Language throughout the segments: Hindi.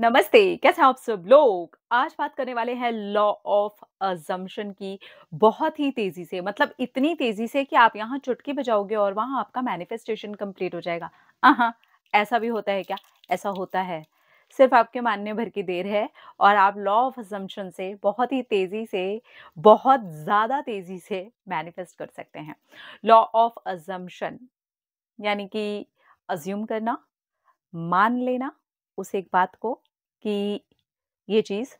नमस्ते कैसे हैं आप सब लोग आज बात करने वाले हैं लॉ ऑफ अजम्पशन की बहुत ही तेजी से मतलब इतनी तेजी से कि आप यहाँ चुटकी बजाओगे और वहाँ आपका मैनिफेस्टेशन कंप्लीट हो जाएगा हाँ ऐसा भी होता है क्या ऐसा होता है सिर्फ आपके मानने भर की देर है और आप लॉ ऑफ अजम्पशन से बहुत ही तेज़ी से बहुत ज़्यादा तेज़ी से मैनिफेस्ट कर सकते हैं लॉ ऑफ अजम्पशन यानी कि अज्यूम करना मान लेना उस एक बात को कि ये चीज़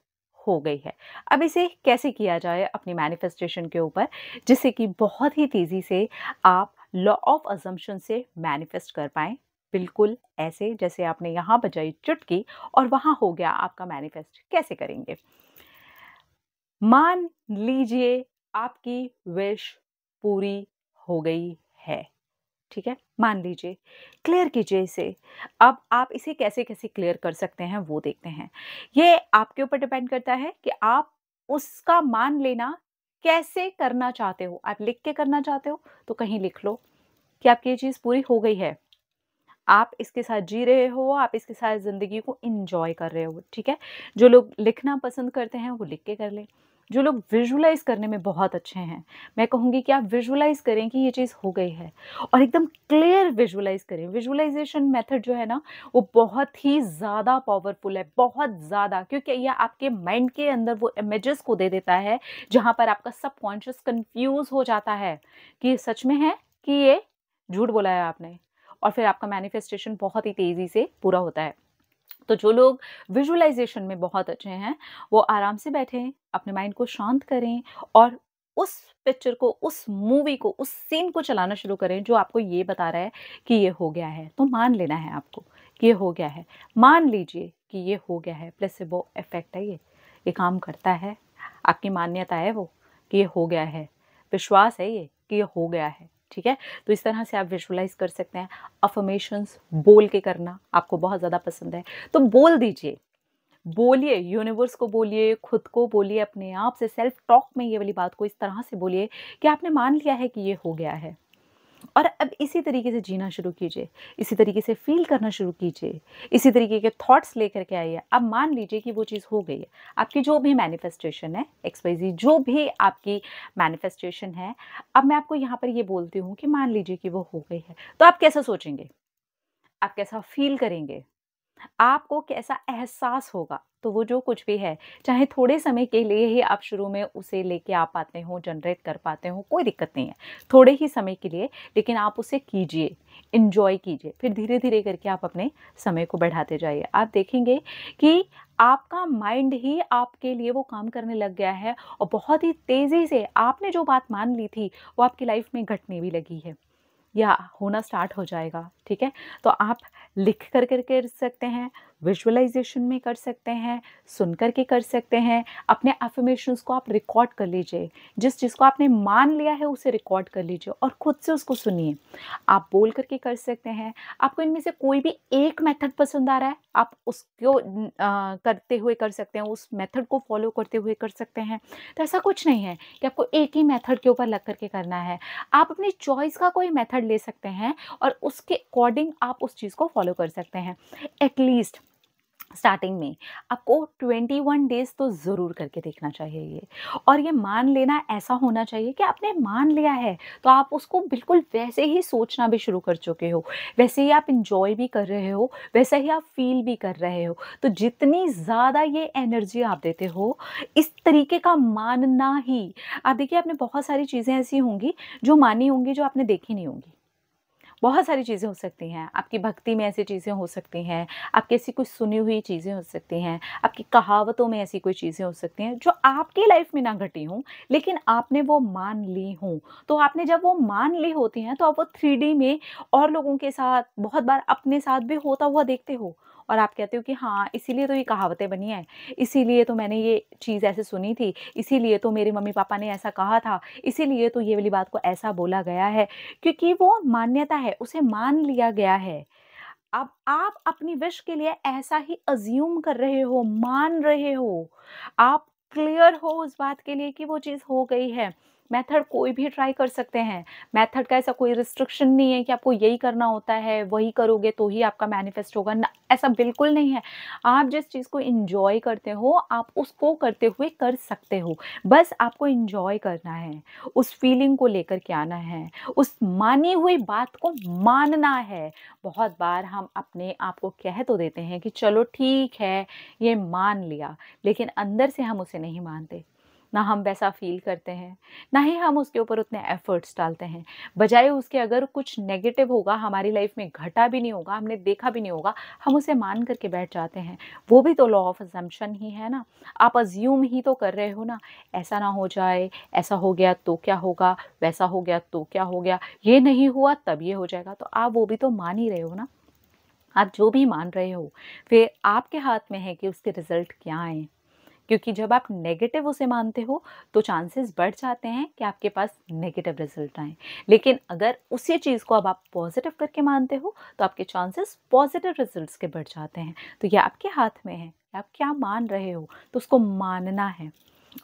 हो गई है अब इसे कैसे किया जाए अपनी मैनिफेस्टेशन के ऊपर जिससे कि बहुत ही तेज़ी से आप लॉ ऑफ अजम्पन से मैनिफेस्ट कर पाए बिल्कुल ऐसे जैसे आपने यहाँ बजाई चुटकी और वहाँ हो गया आपका मैनिफेस्ट कैसे करेंगे मान लीजिए आपकी विश पूरी हो गई है ठीक है मान लीजिए क्लियर कीजिए इसे अब आप इसे कैसे कैसे क्लियर कर सकते हैं वो देखते हैं ये आपके ऊपर डिपेंड करता है कि आप उसका मान लेना कैसे करना चाहते हो आप लिख के करना चाहते हो तो कहीं लिख लो कि आपकी ये चीज़ पूरी हो गई है आप इसके साथ जी रहे हो आप इसके साथ ज़िंदगी को इंजॉय कर रहे हो ठीक है जो लोग लिखना पसंद करते हैं वो लिख के कर लें जो लोग विजुलाइज करने में बहुत अच्छे हैं मैं कहूँगी कि आप विजुलाइज करें कि ये चीज़ हो गई है और एकदम क्लियर विजुलाइज करें विजुलाइजेशन मेथड जो है ना वो बहुत ही ज़्यादा पावरफुल है बहुत ज़्यादा क्योंकि यह आपके माइंड के अंदर वो इमेजेस को दे देता है जहाँ पर आपका सबकॉन्शियस कन्फ्यूज़ हो जाता है कि सच में है कि ये झूठ बोला है आपने और फिर आपका मैनिफेस्टेशन बहुत ही तेज़ी से पूरा होता है तो जो लोग विजुअलाइजेशन में बहुत अच्छे हैं वो आराम से बैठें अपने माइंड को शांत करें और उस पिक्चर को उस मूवी को उस सीन को चलाना शुरू करें जो आपको ये बता रहा है कि ये हो गया है तो मान लेना है आपको कि ये हो गया है मान लीजिए कि ये हो गया है प्लस वो इफेक्ट है ये ये काम करता है आपकी मान्यता है वो कि ये हो गया है विश्वास है ये कि ये हो गया है ठीक है तो इस तरह से आप विजुलाइज कर सकते हैं अफर्मेशंस बोल के करना आपको बहुत ज़्यादा पसंद है तो बोल दीजिए बोलिए यूनिवर्स को बोलिए खुद को बोलिए अपने आप से सेल्फ टॉक में ये वाली बात को इस तरह से बोलिए कि आपने मान लिया है कि ये हो गया है और अब इसी तरीके से जीना शुरू कीजिए इसी तरीके से फील करना शुरू कीजिए इसी तरीके के थॉट्स लेकर के आइए अब मान लीजिए कि वो चीज़ हो गई है आपकी जो भी मैनिफेस्टेशन है एक्सपाइजी जो भी आपकी मैनिफेस्टेशन है अब मैं आपको यहाँ पर ये बोलती हूँ कि मान लीजिए कि वो हो गई है तो आप कैसा सोचेंगे आप कैसा फील करेंगे आपको कैसा एहसास होगा तो वो जो कुछ भी है चाहे थोड़े समय के लिए ही आप शुरू में उसे लेके आ पाते हो जनरेट कर पाते हो कोई दिक्कत नहीं है थोड़े ही समय के लिए लेकिन आप उसे कीजिए इन्जॉय कीजिए फिर धीरे धीरे करके आप अपने समय को बढ़ाते जाइए आप देखेंगे कि आपका माइंड ही आपके लिए वो काम करने लग गया है और बहुत ही तेज़ी से आपने जो बात मान ली थी वो आपकी लाइफ में घटने भी लगी है या होना स्टार्ट हो जाएगा ठीक है तो आप लिख कर कर कर सकते हैं विजुअलाइजेशन में कर सकते हैं सुन कर के कर सकते हैं अपने एफर्मेशंस को आप रिकॉर्ड कर लीजिए जिस चीज़ को आपने मान लिया है उसे रिकॉर्ड कर लीजिए और ख़ुद से उसको सुनिए आप बोल करके कर सकते हैं आपको इनमें से कोई भी एक मेथड पसंद आ रहा है आप उसको करते हुए कर सकते हैं उस मेथड को फॉलो करते हुए कर सकते हैं तो ऐसा कुछ नहीं है कि आपको एक ही मेथड के ऊपर लग करके करना है आप अपनी चॉइस का कोई मेथड ले सकते हैं और उसके अकॉर्डिंग आप उस चीज़ को फॉलो कर सकते हैं एटलीस्ट स्टार्टिंग में आपको 21 डेज तो ज़रूर करके देखना चाहिए ये और ये मान लेना ऐसा होना चाहिए कि आपने मान लिया है तो आप उसको बिल्कुल वैसे ही सोचना भी शुरू कर चुके हो वैसे ही आप इन्जॉय भी कर रहे हो वैसे ही आप फील भी कर रहे हो तो जितनी ज़्यादा ये एनर्जी आप देते हो इस तरीके का मानना ही आप देखिए आपने बहुत सारी चीज़ें ऐसी होंगी जो मानी होंगी जो आपने देखी नहीं होंगी बहुत सारी चीज़ें हो सकती हैं आपकी भक्ति में ऐसी चीज़ें हो सकती हैं आपकी ऐसी कुछ सुनी हुई चीज़ें हो सकती हैं आपकी कहावतों में ऐसी कोई चीज़ें हो सकती हैं जो आपकी लाइफ में ना घटी हों लेकिन आपने वो मान ली हों तो आपने जब वो मान ली होती हैं तो आप वो थ्री में और लोगों के साथ बहुत बार अपने साथ भी होता हुआ देखते हो और आप कहते हो कि हाँ इसीलिए तो ये कहावतें बनी हैं इसीलिए तो मैंने ये चीज़ ऐसे सुनी थी इसीलिए तो मेरे मम्मी पापा ने ऐसा कहा था इसीलिए तो ये वाली बात को ऐसा बोला गया है क्योंकि वो मान्यता है उसे मान लिया गया है अब आप अपनी विश के लिए ऐसा ही अज्यूम कर रहे हो मान रहे हो आप क्लियर हो उस बात के लिए कि वो चीज़ हो गई है मेथड कोई भी ट्राई कर सकते हैं मेथड का ऐसा कोई रिस्ट्रिक्शन नहीं है कि आपको यही करना होता है वही करोगे तो ही आपका मैनिफेस्ट होगा ना ऐसा बिल्कुल नहीं है आप जिस चीज़ को इन्जॉय करते हो आप उसको करते हुए कर सकते हो बस आपको इन्जॉय करना है उस फीलिंग को लेकर के आना है उस मानी हुई बात को मानना है बहुत बार हम अपने आप को कह तो देते हैं कि चलो ठीक है ये मान लिया लेकिन अंदर से हम उसे नहीं मानते ना हम वैसा फील करते हैं ना ही हम उसके ऊपर उतने एफर्ट्स डालते हैं बजाय उसके अगर कुछ नेगेटिव होगा हमारी लाइफ में घटा भी नहीं होगा हमने देखा भी नहीं होगा हम उसे मान करके बैठ जाते हैं वो भी तो लॉ ऑफ अजम्पन ही है ना आप अज्यूम ही तो कर रहे हो ना ऐसा ना हो जाए ऐसा हो गया तो क्या होगा वैसा हो गया तो क्या हो गया ये नहीं हुआ तब ये हो जाएगा तो आप वो भी तो मान ही रहे हो ना आप जो भी मान रहे हो फिर आपके हाथ में है कि उसके रिज़ल्ट क्या आए क्योंकि जब आप नेगेटिव उसे मानते हो तो चांसेस बढ़ जाते हैं कि आपके पास नेगेटिव रिजल्ट आए लेकिन अगर उसी चीज़ को अब आप पॉजिटिव करके मानते हो तो आपके चांसेस पॉजिटिव रिजल्ट्स के बढ़ जाते हैं तो ये आपके हाथ में है आप क्या मान रहे हो तो उसको मानना है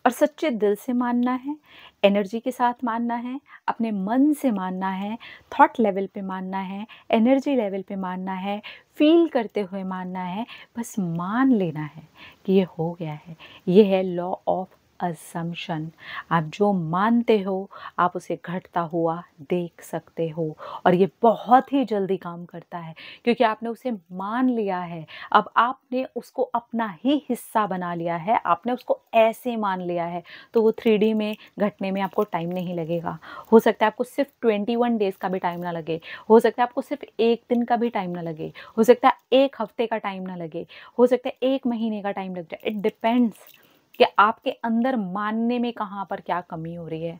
और सच्चे दिल से मानना है एनर्जी के साथ मानना है अपने मन से मानना है थॉट लेवल पे मानना है एनर्जी लेवल पे मानना है फील करते हुए मानना है बस मान लेना है कि ये हो गया है ये है लॉ ऑफ अजम्पन आप जो मानते हो आप उसे घटता हुआ देख सकते हो और ये बहुत ही जल्दी काम करता है क्योंकि आपने उसे मान लिया है अब आपने उसको अपना ही हिस्सा बना लिया है आपने उसको ऐसे मान लिया है तो वो थ्री में घटने में आपको टाइम नहीं लगेगा हो सकता है आपको सिर्फ ट्वेंटी वन डेज़ का भी टाइम ना लगे हो सकता है आपको सिर्फ एक दिन का भी टाइम ना लगे हो सकता है एक हफ्ते का टाइम ना लगे हो सकता है एक महीने का टाइम लग जाए इट डिपेंड्स कि आपके अंदर मानने में कहाँ पर क्या कमी हो रही है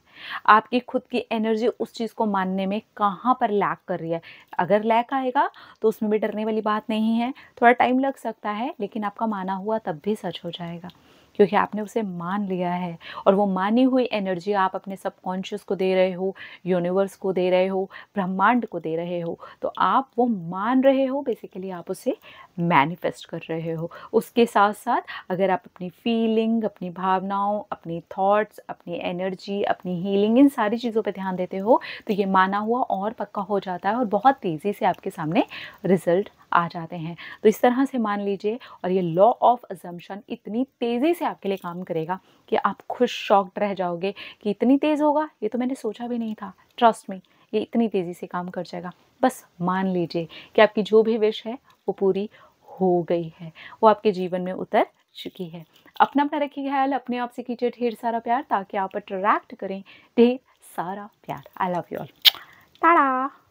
आपकी खुद की एनर्जी उस चीज़ को मानने में कहाँ पर लैक कर रही है अगर लैक आएगा तो उसमें भी डरने वाली बात नहीं है थोड़ा टाइम लग सकता है लेकिन आपका माना हुआ तब भी सच हो जाएगा क्योंकि आपने उसे मान लिया है और वो मानी हुई एनर्जी आप अपने सबकॉन्शियस को दे रहे हो यूनिवर्स को दे रहे हो ब्रह्मांड को दे रहे हो तो आप वो मान रहे हो बेसिकली आप उसे मैनिफेस्ट कर रहे हो उसके साथ साथ अगर आप अपनी फीलिंग अपनी भावनाओं अपनी थॉट्स अपनी एनर्जी अपनी हीलिंग इन सारी चीज़ों पर ध्यान देते हो तो ये माना हुआ और पक्का हो जाता है और बहुत तेज़ी से आपके सामने रिजल्ट आ जाते हैं तो इस तरह से मान लीजिए और ये लॉ ऑफ अजम्पन इतनी तेज़ी से आपके लिए काम करेगा कि आप खुश शॉक्ड रह जाओगे कि इतनी तेज़ होगा ये तो मैंने सोचा भी नहीं था ट्रस्ट में ये इतनी तेज़ी से काम कर जाएगा बस मान लीजिए कि आपकी जो भी विश है वो पूरी हो गई है वो आपके जीवन में उतर चुकी है अपना अपना रखिए ख्याल अपने आप से कीजिए ढेर सारा प्यार ताकि आप अट्रैक्ट करें ढेर सारा प्यार आई लव यू ऑल ताड़ा